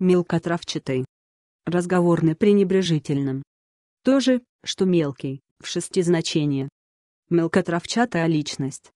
мелкотравчатый. Разговорный пренебрежительным. То же, что мелкий, в шести значения. Мелкотравчатая личность,